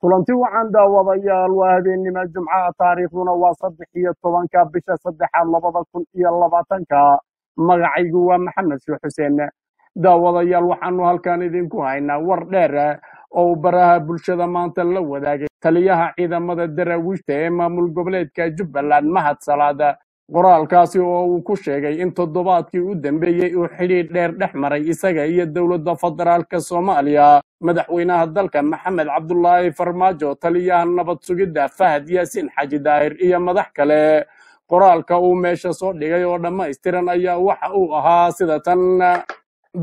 kulanti wacan daawadayaal waa habeennimo jumcaha taariikhduna waa saddex iyo tobanka bisha saddexaad labada kun iyo labaatanka magacaygu waa maxamed shuux xuseen daawadayaal waxaanu halkan idinku haynaa war dheer oo baraha bulshada maanta la wadaagay taliyaha ciidamada daraawiishta ee maamul goboleedka jubbaland mahad salaada qoraalkaasi oo uu ku sheegay in toddobaadkii u dambeeyey uu xidhiidh dheer dhex maray isaga iyo dowladda federaalka soomaaliya madaxweynaha dalka maxamed cabdulaahi farmaajo taliyaha nabad sugidda fahad yaasiin xaji daahir iyo madax kale qoraalka uu meesha soo dhigay oo dhammaystiran ayaa waxa uu ahaa sida tan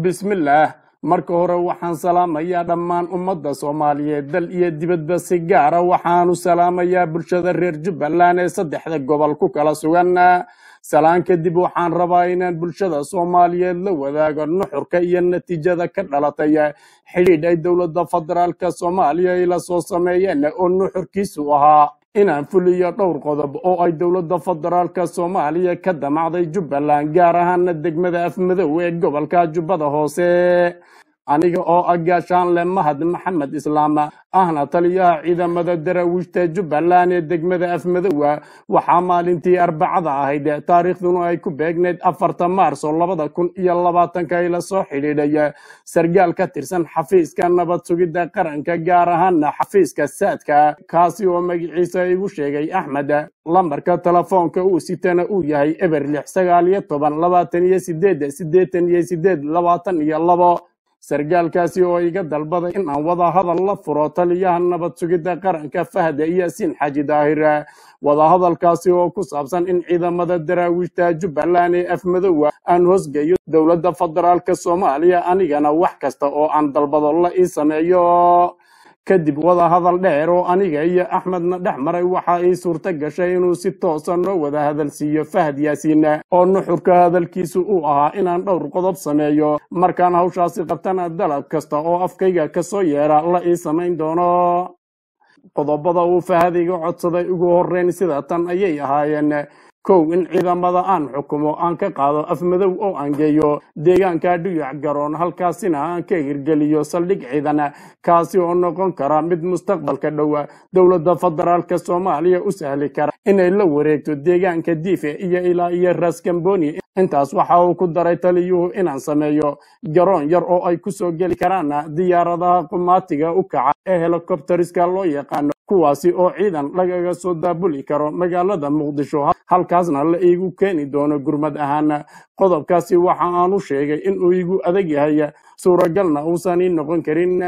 bismillaah marka hore waxaan salaamayaa dhammaan ummadda soomaaliyeed dal iyo dibadba si gaara ah waxaanu salaamayaa bulshada reer jubbaland ee saddexda gobol ku kala sugan salaan kadib waxaan rabaa inaan bulshada soomaaliyeed la wadaago nuxurka iyo natiijada ka dhalatay xidhiidh ay dowladda federaalka soomaaliya ay soo sameeyeen oo nuxurkiisu ahaa inaan fuliyo dhowr qodob oo ay dowladda federaalka soomaaliya ka damacday jubbaland gaar ahaana degmada afmadow ee gobolka jubbada hoose aniga oo ah gaashaanle mahad maxamed islaama ahna taliyaha ciidamada daraawiishta jubbaland ee degmada afmadowa waxaa maalintii arbacada ahayd taariikhduna ay ku beegnayd afarta maarso labada kun iyo labaatanka ila soo xidhiidhay sargaal ka tirsan xafiiska nabad sugidda qaranka gaar ahaana xafiiska saadka kaasi oo magaciisa igu sheegay axmed lambarka telefoonka uu sitana uu yahay eberlix lix sagaal iyo toban labaatan iyo sideed siddeetan iyo sideed labaatan iyo labo sargaalkaasi oo iga dalbaday in aan wadahadal la furo taliyaha nabad sugidda qaranka fahda yaasiin xaaji xaji daahira wadahadalkaasi oo ku saabsan in ciidamada daraawiishta jubbaland ee afmadoowa ah aan hoosgeyo dowladda federaalk soomaaliya anigana wax kasta oo aan dalbado la ii sameeyo kadib wadahadal dheer oo aniga iyo axmedna dhex maray waxa ii suurto gashay inuu si toosa noo wada hadal siiyo fahad yaasiinna oo nuxurka hadalkiisu uu ahaa inaan dhowr qodob sameeyo markaan hawshaasi qabtana dalab kasta oo afkayga ka soo yeedha la ii samayn doono qodobada uu fahadiga codsaday ugu horreyn sida tan ayay ahaayeen kow in ciidamada aan xukumo aan ka qaado afmadow oo aan geeyo deegaanka dhuyac garoon halkaasina aan ka hirgeliyo saldhig ciidana kaasi oo noqon kara mid mustaqbalka dhowa dowladda federaalka soomaaliya u sahli kara inay la wareegto deegaanka diife iyo ilaa iyo raasgamboni intaas waxa uu ku daray taliyuhu inaan sameeyo garoon yar oo ay ku soo geli karaanna diyaaradaha qumaatiga u kaca ee helokobteriska loo yaqaano kuwaasi oo ciidan lagaga soo daabuli karo magaalada muqdisho halkaasna la iigu keeni doono gurmad ahaana qodobkaasi waxa aanu sheegay inuu iigu adag yahay suuragalna uusan ii noqon karin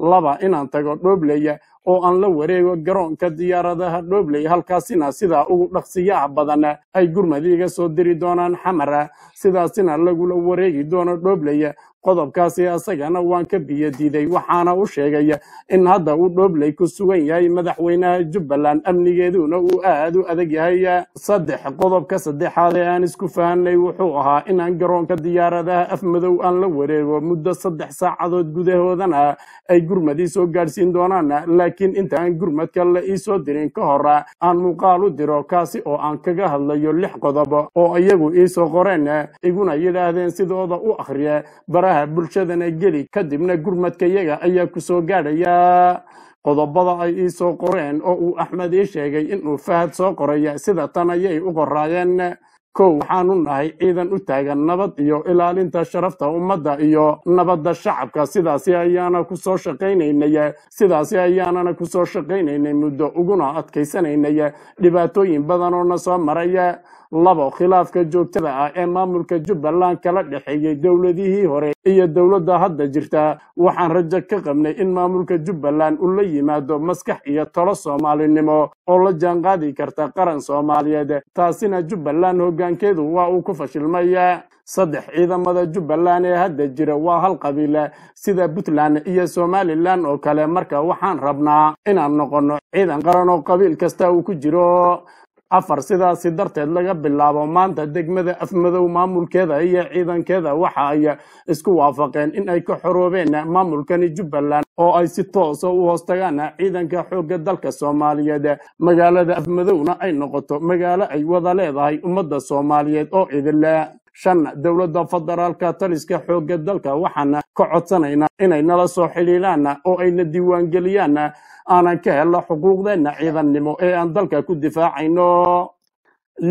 laba inaan tago dhoobley oo aan la wareego garoonka diyaaradaha dhoobley halkaasina sidaa ugu dhaqsiyaha badan ay gurmad iiga soo diri doonaan xamara sidaasina lagula wareegi doono dhoobley qodobkaasi asagana waan ka biyadiiday waxaana u sheegaya in hadda uu dhoobley ku sugan yahay madaxweynaha jubbaland amnigeeduna uu aad u adag yahay saddex qodobka saddexaad ee aan isku fahanay wuxuu ahaa inaan garoonka diyaaradaha afmadow aan la wareego muddo saddex saacadood gudahoodana ay gurmadii soo gaadhsiin doonaan laakiin intaaan gurmadka la iisoo dirin ka hora aan muuqaal u diro kaasi oo aan kaga hadlayo lix qodob oo iyagu iisoo qoreen iguna yidhaahdeen sidooda u akhriye baraha golaha bulshadana geli kadibna gurmadkayaga ayaa ku soo gaadhaya qodobada ay ii soo qoreen oo uu axmed ii sheegay inuu fahad soo qoraya sida tan ayay u qoraayeen kow waxaanu nahay ciidan u taagan nabad iyo ilaalinta sharafta ummadda iyo nabadda shacabka sidaasi ayaana ku soo shaqaynaynaya sidaasi ayaanana kusoo shaqaynaynay muddo uguna adkaysanaynaya dhibaatooyin badan oo na soo maraya labo khilaafka joogtada ah ee maamulka jubbaland kala dhexeeyey dowladihii hore iyo dowladda hadda jirta waxaan rajo ka qabnay in maamulka jubbaland uu la yimaado maskax iyo talo soomaalinimo oo la jaanqaadi karta qaran soomaaliyeed taasina jubbaland hoggaankeedu waa uu ku fashilmaya saddex ciidamada jubbaland ee hadda jira waa hal qabiila sida puntland iyo somalilan oo kale marka waxaan rabnaa inaan noqonno ciidan qaran oo qabiil kasta uu ku jiro afar sidaasi darteed laga bilaabo maanta degmada afmadow maamulkeeda iyo ciidankeeda waxa ay isku waafaqeen in ay ka xoroobeen maamulkani jubbaland oo ay si toosa ah u hoostagaan ciidanka xoogga dalka soomaaliyeed magaalada afmadowna ay noqoto magaalo ay wada leedahay ummadda soomaaliyeed oo idinle shan dowladda federaalka taliska xoogga dalka waxaana ka codsanaynaa inay nala soo xidhiidhaan oo ayna diiwaangeliyaan aanan ka helno xuquuqdeenna ciidannimo ee aan dalka ku difaacayno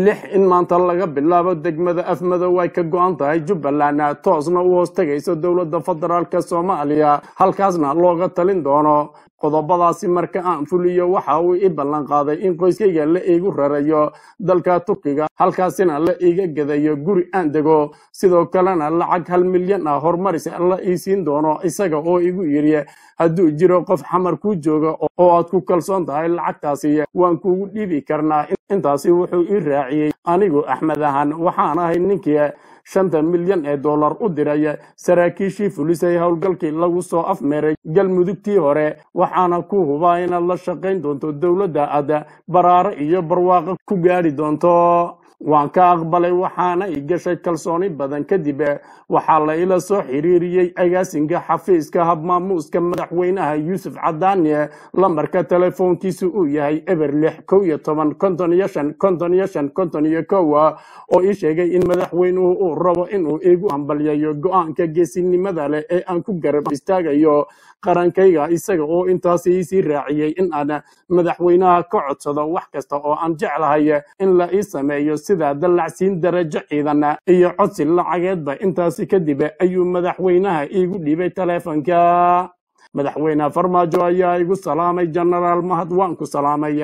lix in maanta laga bilaabo degmada afmado way ka go-an tahay jubbaland toosna u hoos tegayso dowladda federaalka soomaaliya halkaasna looga talin doono qodobadaasi marka aan fuliyo waxa uu i ballan qaaday in qoyskayga la iigu rarayo dalka turkiga halkaasina la iiga gadayo guri aan dego sidoo kalena lacag hal milyan ah horumaris ah la ii siin doono isaga oo igu yidhi hadduu jiro qof xamar kuu jooga oo aad ku kalsoon tahay lacagtaasi waan kuugu dhibi karnaa intaasi wuxuu ii raaciyey anigu axmed ahan waxaan ahay ninkii shanta milyan ee dollar u diray saraakiishii fulisay howlgalkii lagu soo afmeeray galmudugtii hore waxaana ku hubaa inaad la shaqayn doonto dowladda aad baraare iyo barwaaqo ku gaadhi doonto waan ka aqbalay waxaana i gashay kalsooni badan kadib waxaa la ila soo xiriiriyey agaasinka xafiiska habmaamuuska madaxweynaha yuusuf cadaane lambarka telefoonkiisu uu yahay eber lix kow iyo toban konton iyo shan konton iyo shan konton iyo kowa oo ii sheegay in madaxweynuhu uu rabo inuu igu hambalyayo go-aanka geesinimada leh ee aan ku garab istaagayo qarankayga isaga oo intaas isii sii raaciyey in aan madaxweynaha ka codsado wax kasta oo aan jeclahay in la ii sameeyo sida dallacsiin darajo ciidana iyo codsi lacageedba intaasi kadib ayuu madaxweynaha iigu dhiibay taleefonka madaxweyne farmaajo ayaa igu salaamay jenaraal mahad waan ku salaamay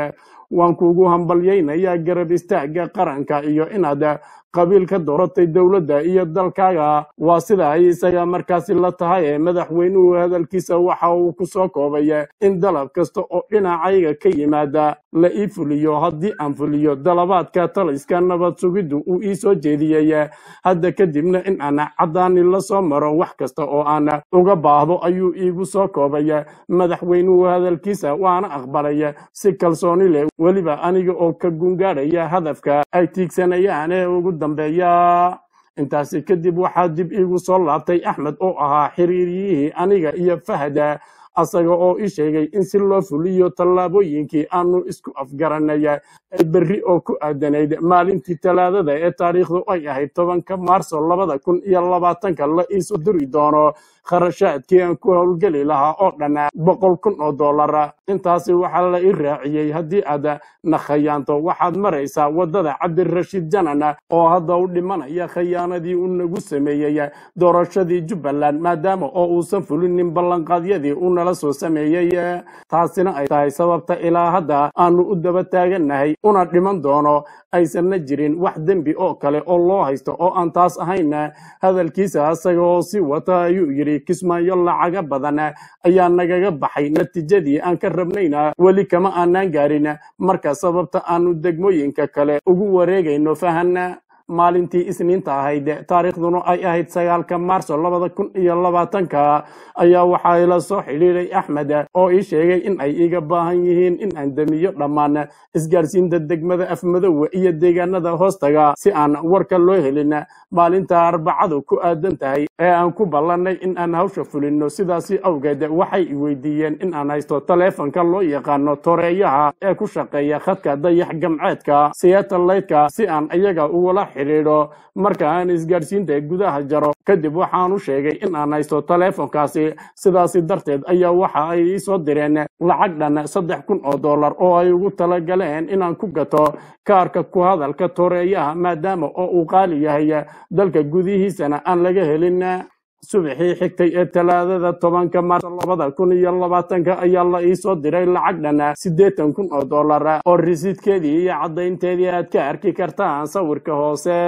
waan kuugu hambalyaynayaa garab istaagga qaranka iyo inaad qabiil ka dooratay dowladda iyo dalkaaga waa sida ay isaga markaasi la tahay ee madaxweynuhu hadalkiisa waxa uu ku soo koobay in dalab kasta oo dhinacayga ka yimaada la ii fuliyo haddii aan fuliyo dalabaadka taliska nabad sugiddu uu ii soo jeediyey hadda kadibna in aan caddaani la soo maro wax kasta oo aan uga baahdo ayuu iigu soo koobay madaxweynuhu hadalkiisa waana aqbalaya si kalsooni leh weliba aniga oo ka gungaadhaya hadafka ay tiigsanayaan ee ugu dambeeya intaasi kadib waxaa dib iigu soo laabtay axmed oo ahaa xiriiryihii aniga iyo fahda asaga oo ii sheegay in si loo fuliyo tallaabooyinkii aanu isku afgaranaya berri oo ku aadanayd maalintii talaadada ee taariikhdu ay ahayd tobanka maarso labada kun iyo labaatanka la iisu duri doono kharashaadkii aan ku howlgeli lahaa oo dhanaa boqol kun oo dollara intaasi waxaa la i raaciyey haddii aad na khayaanto waxaad maraysaa waddada cabdirashiid janana oo hadda u dhimanaya khayaanadii uu nagu sameeyey doorashadii jubbaland maadaama oo uusan fulinin ballanqaadyadii una nala soo sameeyey eh, taasina ay tahay sababta ilaa hadda aannu u daba taagannahay una dhiman doono aysanna jirin wax dembi oo kale oo loo haysto oo aan taas ahayn eh, hadalkiisa isagoo si wata ayuu yidhi kismaayo lacaga badan eh, ayaa nagaga baxay natiijadii aan ka rabnayna weli kama aanaan gaarin marka sababta aannu degmooyinka kale ugu wareegayno fahanna maalintii isniinta ahayd taariikhduna ay ahayd sagaalka maarso labada kun iyo labaatanka ayaa waxaa ila soo xidhiiray axmed oo ii sheegay in ay iga baahan yihiin in aan damiyo dhammaan isgaarsiinta degmada afmadowe iyo deegaanada hoostaga si aan warka loo helin maalinta arbacadu ku aadan tahay ee aan ku ballannay in aan hawsha fulinno sidaasi awgeed waxay i weydiiyeen in aan haysto taleefanka loo yaqaano toreeyaha ee ku shaqeeya khadka dayax gamceedka siyaatalaydka si aan iyaga ugula xidhiidho marka aan isgaadhsiinta gudaha jaro kadib waxaan u sheegay in aan haysto taleefonkaasi sidaasi darteed ayaa waxa ay ii direen lacag dhan saddex kun oo dollar oo ay ugu talagaleen inaan ku gato kaarka ku hadalka toreeyaha maadaama oo uu qaali yahay dalka gudihiisana aan laga helin subaxii xigtay ee talaadada tobanka maarso labada kun iyo labaatanka ayaa la iisoo diray lacag dhanaa siddeetan kun oo dollar oo risiidkeedii iyo caddaynteedii aad ka arki kartaan sawirka hoose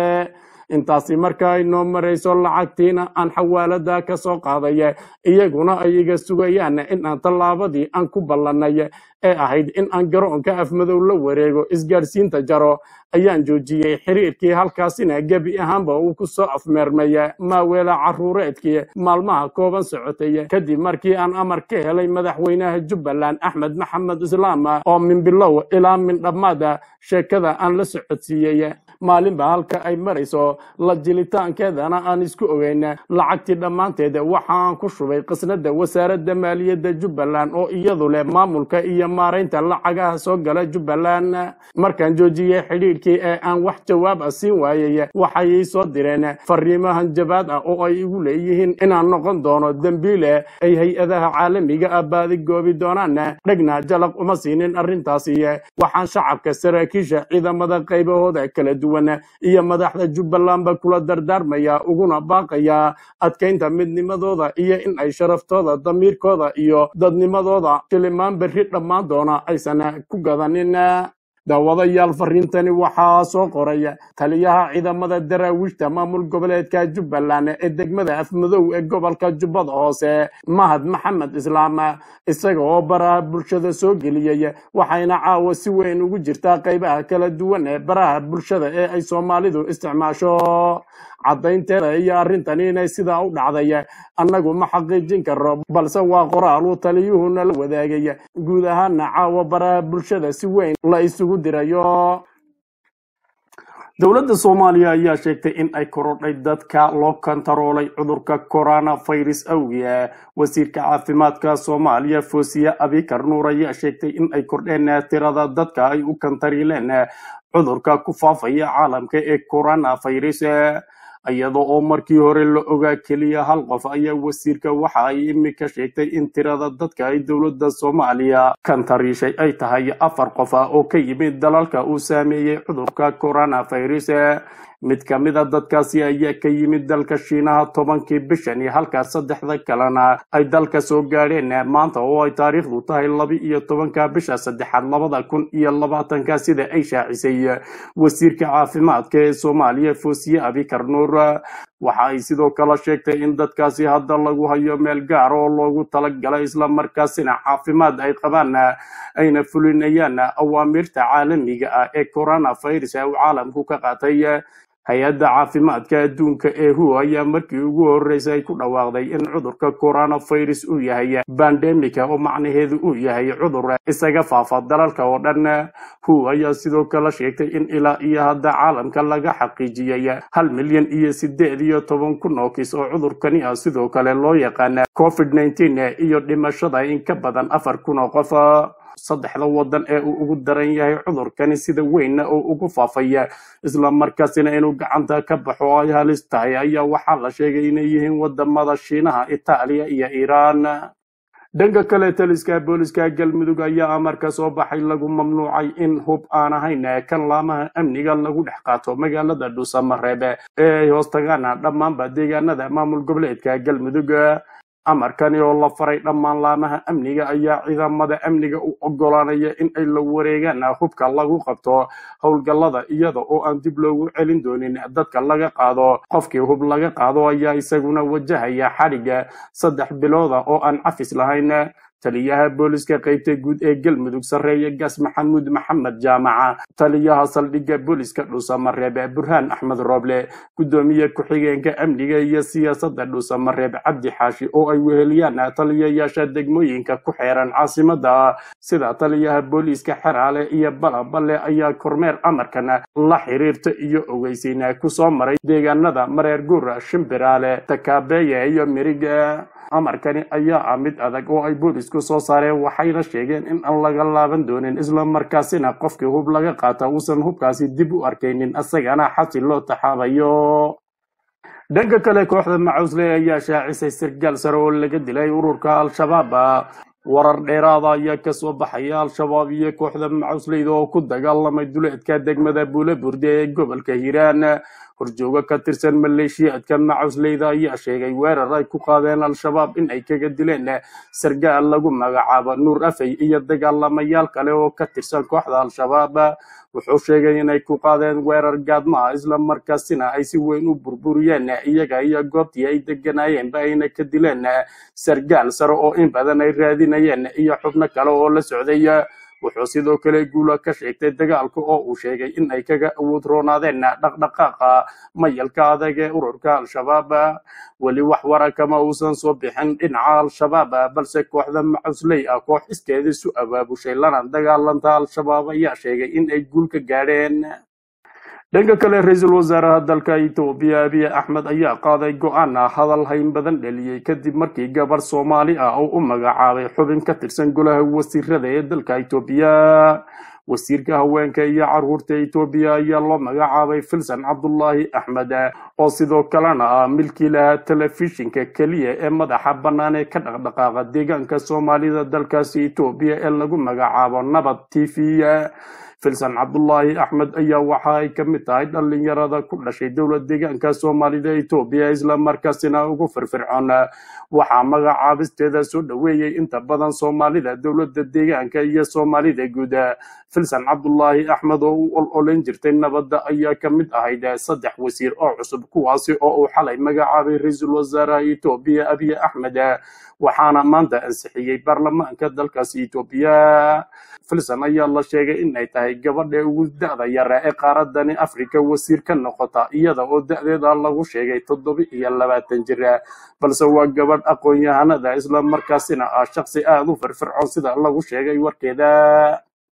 intaasi markaa inoo marayso lacagtiina aan xawaalada ka soo qaadaye iyaguna ay iga sugayaan aan tallaabadii aan ku ballannay ee ahayd in aan garoonka afmadow la wareego isgaarsiinta jaro ayaan joojiyey xiriirkii halkaasina gebi ahaanba uu ku soo afmeermay maaweela caruureedkii maalmaha kooban socotay kadib markii aan amar ka helay madaxweynaha jubbaland axmed maxamed islaam oo minbilow ilaa min dhammaada sheekada aan la socodsiiyey maalinba halka ay marayso la jilitaankeedana aan isku ogeyna lacagtii dhammaanteed waxaan ku shubay qisnada wasaaradda maaliyadda jubbaland oo iyadu leh maamulka iyo maaraynta lacagaha soo gala jubbaland markaan joojiyey xidhiidhkii ee aan wax jawaab ah siin waayay waxay ii soo direen fariimahan jabaad ah oo ay igu leeyihiin inaan noqon doono dembiile ay hay-adaha caalamiga ah baadigoobi doonaan dhegna jalaq uma siinin arrintaasi waxaan shacabka saraakiisha ciidamada qaybahooda kala duwan duwan iyo madaxda jubbaland ba kula dardaarmaya uguna baaqaya adkaynta midnimadooda iyo in ay sharaftooda damiirkooda iyo dadnimadooda tilimaan berri dhammaan doona aysan ku gadanin daawadayaal fariintani waxaa soo qoraya taliyaha ciidamada daraawiishta maamul goboleedka jubbaland ee degmada afmadow ee gobolka jubbada hoose mahad maxamed islaam isaga oo baraha bulshada soo geliyey waxayna caawa si weyn ugu jirtaa qaybaha kala duwan ee baraha bulshada ee ay soomaalidu isticmaasho caddaynteeda iyo arrintani inay sidaa u dhacdaya annagu ma xaqiijin karo balse waa qoraal uu taliyuhuna la wadaagaya guud ahaana caawa baraha bulshada si weyn la isugu dirayo dowladda soomaaliya ayaa sheegtay in ay korodhay dadka loo kantaroolay cudurka coronavirus virus wasiirka caafimaadka soomaaliya foosiya abikar nuur ayaa sheegtay in ay kordheen tirada dadka ay u kantariileen cudurka ku faafaya caalamka ee coronavirus iyada oo markii hore la ogaa keliya hal qof ayaa wasiirka waxa ay imika sheegtay in tirada dadka ay dowladda soomaaliya kan tariishay ay tahay afar qof ah oo ka yimid dalalka uu saameeyey cudurka coronavirus mid ka mid a dadkaasi ayaa ka yimid dalka shiinaha tobankii bishani iyo halka saddexda kalena ay dalka soo gaadheen maanta oo ay taariikhdu tahay laba iyo tobanka bisha saddexaad labada kun iyo labaatanka sida ay shaacisay wasiirka caafimaadka ee soomaaliya foosiye abikarnuur waxa ay sidoo kale sheegtay in dadkaasi hadda lagu hayo meel gaar oo loogu talagala isla markaasina caafimaad ay qabaan ayna fulinayaan awaamiirta caalamiga ah ee coronavirus ee uu caalamku ka qaatay hay-adda caafimaadka adduunka ee hu ayaa markii ugu horreysay ay ku dhawaaqday in cudurka koronafirus uu yahay bandemika oo macnaheedu uu yahay cudur isaga faafa dalalka oo dhan hu ayaa sidoo kale sheegtay in ilaa iyo hadda caalamka laga xaqiijiyay hal milyan iyo siddeed iyo toban kun oo kiis oo cudurkani ah sidoo kale loo yaqaana covid nneteen iyo dhimashada in ka badan afar kun oo qof saddexda waddan ee uu ugu daran yahay cudurkani sida weynna oo ugu faafaya islamarkaasina inuu gacanta ka baxo ay halis tahay ayaa waxaa la sheegay inay yihiin waddamada shiinaha itaaliya iyo iiraan dhanka kale taliska booliska galmudug ayaa amarka soo baxay lagu mamnuucay in hub aan ahayn kan laamaha amniga lagu dhex qaato magaalada dhuusamareebe ee ay hoostagaan dhammaanba deegaanada maamul goboleedka galmudug amarkani oo la faray dhammaan laamaha amniga ayaa ciidamada amniga u ogolaanaya in ay la wareegaan hubka lagu qabto howlgallada iyada oo aan dib loogu celin doonin dadka laga qaado qofkii hub laga qaado ayaa isaguna wajahaya xadhiga saddex bilooda oo aan cafis lahayn taliyaha booliska qaybta guud ee galmudug sarreeya gaas maxamuud maxamed jaamaca taliyaha saldhigga booliska dhuusamareeb burhaan axmed rooble guddoomiye ku-xigeenka amniga iyo siyaasadda dhuusamareeb cabdi xaashi oo ay weheliyaan taliyayaasha degmooyinka ku xeeran caasimadda sida taliyaha booliiska xeraale iyo balabale ayaa kormeer amarkan la xiriirta iyo ogeysiina kusoo maray deegaanada mareer guura shimbiraale takaabeeye iyo miriga amarkani ayaa ah mid adag oo ay boolis isku soo saaree waxayna sheegeen in aan laga laaban doonin isla markaasina qofkii hub laga qaata uusan hubkaasi dib u arkaynin asagana xasi loo taxaabayo dhanka kale kooxda macausle ayaa shaacisay sirgaal sare oo laga dilay ururka al-shabaaba warar dheeraada ayaa kasoo baxaya al-shabaab iyo kooxda macusleyda oo ku dagaalamay duleedka degmada buule buuleburde ee gobolka hiiraan horjoogo ka tirsan maleeshiyaadka macusleyda ayaa sheegay weerar ay ku qaadeen al-shabaab in ay kaga dileen sargaal lagu magacaabo nuur afey iyo dagaalamayaal kale oo ka tirsan kooxda al-shabaab wuxuu sheegay inay ku qaadeen weerar gaadmaha ah, islamarkaasina ay si weyn u burburiyeen iyaga iyo goobtii ay deganaayeenba ayna ka dileen sargaal sare oo in badan ay raadina sameeyeen iyo xubno kale oo la socday wuxuu sidoo kale guula ka sheegtay dagaalka oo uu sheegay in ay kaga awood roonaadeen dhaqdhaqaaqa mayalka adag ee ururka al-shabaab weli wax wara kama uusan soo bixin dhinaca al-shabaab balse kooxda macusley ah koox iskeedii isu abaabushay lana dagaalanta al-shabaab ayaa sheegay in ay guul ka gaadheen dhanka kale ra-iisul wasaaraha dalka itoobiya abiy axmed ayaa qaaday go-aan ah hadal hayn badan dheliyey kadib markii gabarh soomaali ah oo u magacaabay xubin ka tirsan golaha wasiirada ee dalka itoobiya wasiirka haweenka iyo caruurta etoobiya ayaa loo magacaabay filsan cabdulaahi axmed oo sidoo kalena ah milkii lahaa telefishinka keliya ee madaxa bannaan ee ka dhaqdhaqaaqa deegaanka soomaalida dalkaasi etoobiya ee lagu magacaabo nabad t v filsan cabdulaahi axmed ayaa waxa ay ka mid tahay dhallinyarada ku dhashay dowlad deegaanka soomaalida etoobiya markaasina ugu firfircoon waxaa magacaabisteeda soo dhoweeyey inta badan soomaalida dowladda deegaanka iyo soomaalida guud filsan cabdulaahi axmed oo u ol jirtay nabadda ayaa ka mid ahayd saddex wasiir oo cusub kuwaasi oo uu xalay magacaabay ra-iisul wasaaraha etoobiya abiye axmed waxaana maanta ansixiyey baarlamaanka dalkaasi etoobiya filsan ayaa la sheegay inay tahay gabadha ugu da-da yare ee qaaradani afrika wasiir ka noqota iyada oo da-deeda lagu sheegay toddoba iyo labaatan jira balse waa gabadh aqoon-yahanada islamarkaasina ah shaqsi aada u firfircoon sida lagu sheegay warkeeda